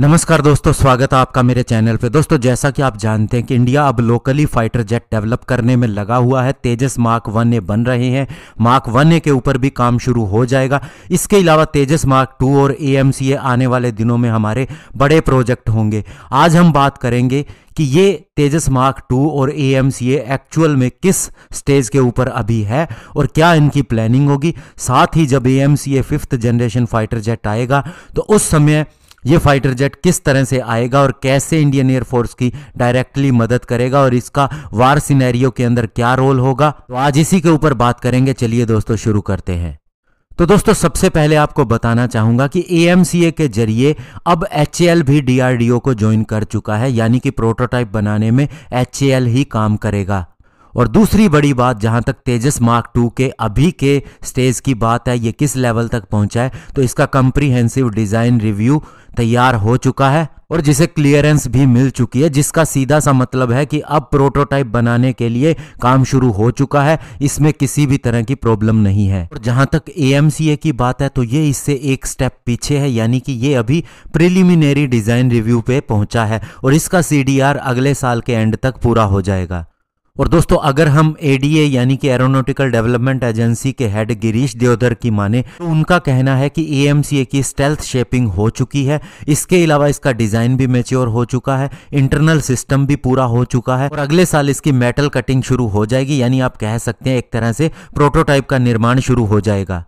नमस्कार दोस्तों स्वागत है आपका मेरे चैनल पे दोस्तों जैसा कि आप जानते हैं कि इंडिया अब लोकली फाइटर जेट डेवलप करने में लगा हुआ है तेजस मार्क वन ए बन रहे हैं मार्क वन ए के ऊपर भी काम शुरू हो जाएगा इसके अलावा तेजस मार्क टू और ए आने वाले दिनों में हमारे बड़े प्रोजेक्ट होंगे आज हम बात करेंगे कि ये तेजस मार्क टू और ए एक्चुअल में किस स्टेज के ऊपर अभी है और क्या इनकी प्लानिंग होगी साथ ही जब a fifth generation fighter jet आएगा तो उस समय ये फाइटर जेट किस तरह से आएगा और कैसे इंडियन एयरफोर्स की डायरेक्टली मदद करेगा और इसका वार सिनेरियो के अंदर क्या रोल होगा तो आज इसी के ऊपर बात करेंगे चलिए दोस्तों शुरू करते हैं तो दोस्तों सबसे पहले आपको बताना चाहूंगा कि ए के जरिए अब एच भी डीआरडीओ को ज्वाइन कर चुका है यानी कि प्रोटोटाइप बनाने में एच ही काम करेगा और दूसरी बड़ी बात जहां तक तेजस मार्क टू के अभी के स्टेज की बात है ये किस लेवल तक पहुंचा है तो इसका कंप्रीहेंसिव डिजाइन रिव्यू तैयार हो चुका है और जिसे क्लियरेंस भी मिल चुकी है जिसका सीधा सा मतलब है कि अब प्रोटोटाइप बनाने के लिए काम शुरू हो चुका है इसमें किसी भी तरह की प्रॉब्लम नहीं है और जहां तक ए की बात है तो ये इससे एक स्टेप पीछे है यानी कि ये अभी प्रिलिमिनरी डिजाइन रिव्यू पे पहुंचा है और इसका सी अगले साल के एंड तक पूरा हो जाएगा और दोस्तों अगर हम एडीए यानी कि एरोनोटिकल डेवलपमेंट एजेंसी के हेड गिरीश देवधर की माने तो उनका कहना है कि एएमसीए की स्टेल्थ शेपिंग हो चुकी है इसके अलावा इसका डिजाइन भी मेच्योर हो चुका है इंटरनल सिस्टम भी पूरा हो चुका है और अगले साल इसकी मेटल कटिंग शुरू हो जाएगी यानी आप कह सकते हैं एक तरह से प्रोटोटाइप का निर्माण शुरू हो जाएगा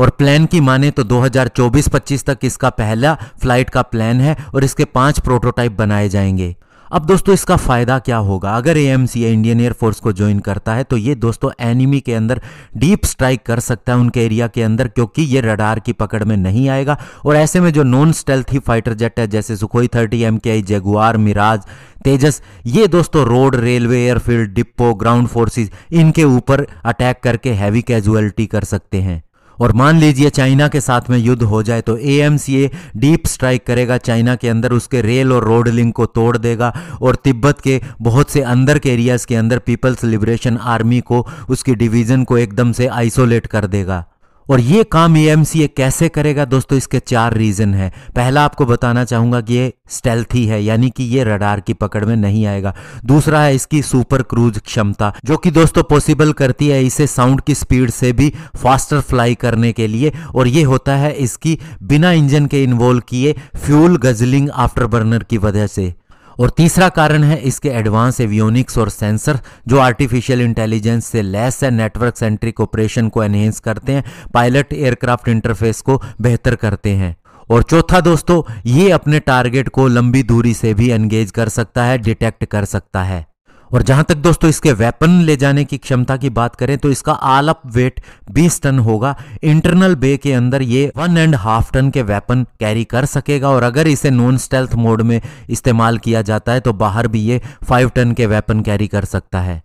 और प्लान की माने तो 2024-25 तक इसका पहला फ्लाइट का प्लान है और इसके पांच प्रोटोटाइप बनाए जाएंगे अब दोस्तों इसका फ़ायदा क्या होगा अगर ए इंडियन एयरफोर्स को ज्वाइन करता है तो ये दोस्तों एनिमी के अंदर डीप स्ट्राइक कर सकता है उनके एरिया के अंदर क्योंकि ये रडार की पकड़ में नहीं आएगा और ऐसे में जो नॉन स्टेल्थी फाइटर जेट है जैसे सुखोई थर्टी एम के आई जेगुआर मिराज तेजस ये दोस्तों road railway airfield depot ground forces इनके ऊपर अटैक करके हैवी कैजुअलिटी कर सकते हैं और मान लीजिए चाइना के साथ में युद्ध हो जाए तो ए डीप स्ट्राइक करेगा चाइना के अंदर उसके रेल और रोड लिंक को तोड़ देगा और तिब्बत के बहुत से अंदर के एरियाज़ के अंदर पीपल्स लिबरेशन आर्मी को उसकी डिवीज़न को एकदम से आइसोलेट कर देगा और ये काम ए कैसे करेगा दोस्तों इसके चार रीजन है पहला आपको बताना चाहूंगा कि ये स्टेल्थी है यानी कि ये रडार की पकड़ में नहीं आएगा दूसरा है इसकी सुपर क्रूज क्षमता जो कि दोस्तों पॉसिबल करती है इसे साउंड की स्पीड से भी फास्टर फ्लाई करने के लिए और ये होता है इसकी बिना इंजन के इन्वॉल्व किए फ्यूल गजलिंग आफ्टर बर्नर की वजह से और तीसरा कारण है इसके एडवांस एवियोनिक्स और सेंसर जो आर्टिफिशियल इंटेलिजेंस से लेस है नेटवर्क सेंट्रिक ऑपरेशन को एनहेंस करते हैं पायलट एयरक्राफ्ट इंटरफेस को बेहतर करते हैं और चौथा दोस्तों ये अपने टारगेट को लंबी दूरी से भी एंगेज कर सकता है डिटेक्ट कर सकता है और जहां तक दोस्तों इसके वेपन ले जाने की क्षमता की बात करें तो इसका आल अप वेट 20 टन होगा इंटरनल बे के अंदर ये वन एंड हाफ टन के वेपन कैरी कर सकेगा और अगर इसे नॉन स्टेल्थ मोड में इस्तेमाल किया जाता है तो बाहर भी ये फाइव टन के वेपन कैरी कर सकता है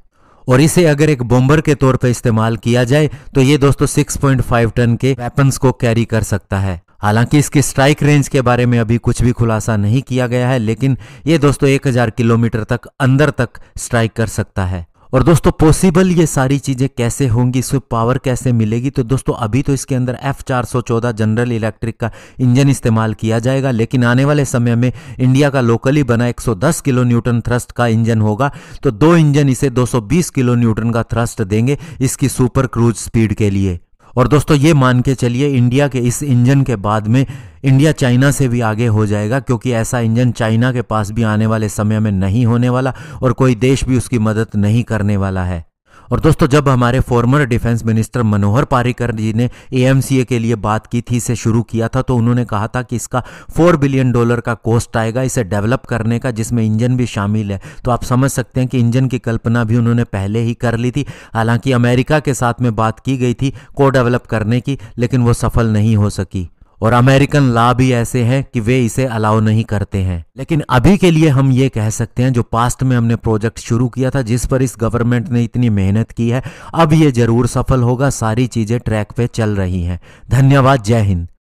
और इसे अगर एक बॉम्बर के तौर पर इस्तेमाल किया जाए तो ये दोस्तों 6.5 टन के वेपन्स को कैरी कर सकता है हालांकि इसके स्ट्राइक रेंज के बारे में अभी कुछ भी खुलासा नहीं किया गया है लेकिन ये दोस्तों 1000 किलोमीटर तक अंदर तक स्ट्राइक कर सकता है और दोस्तों पॉसिबल ये सारी चीज़ें कैसे होंगी इसमें पावर कैसे मिलेगी तो दोस्तों अभी तो इसके अंदर एफ चार सौ चौदह जनरल इलेक्ट्रिक का इंजन इस्तेमाल किया जाएगा लेकिन आने वाले समय में इंडिया का लोकली बना 110 किलो न्यूटन थ्रस्ट का इंजन होगा तो दो इंजन इसे 220 किलो न्यूटन का थ्रस्ट देंगे इसकी सुपर क्रूज स्पीड के लिए और दोस्तों ये मान के चलिए इंडिया के इस इंजन के बाद में इंडिया चाइना से भी आगे हो जाएगा क्योंकि ऐसा इंजन चाइना के पास भी आने वाले समय में नहीं होने वाला और कोई देश भी उसकी मदद नहीं करने वाला है और दोस्तों जब हमारे former defence minister Manohar Parrikar ji ने ए के लिए बात की थी इसे शुरू किया था तो उन्होंने कहा था कि इसका फोर बिलियन डॉलर का कॉस्ट आएगा इसे डेवलप करने का जिसमें इंजन भी शामिल है तो आप समझ सकते हैं कि इंजन की कल्पना भी उन्होंने पहले ही कर ली थी हालांकि अमेरिका के साथ में बात की गई थी को डेवलप करने की लेकिन वो सफल नहीं हो सकी और अमेरिकन लॉ भी ऐसे हैं कि वे इसे अलाउ नहीं करते हैं लेकिन अभी के लिए हम ये कह सकते हैं जो पास्ट में हमने प्रोजेक्ट शुरू किया था जिस पर इस गवर्नमेंट ने इतनी मेहनत की है अब ये जरूर सफल होगा सारी चीजें ट्रैक पे चल रही हैं धन्यवाद जय हिंद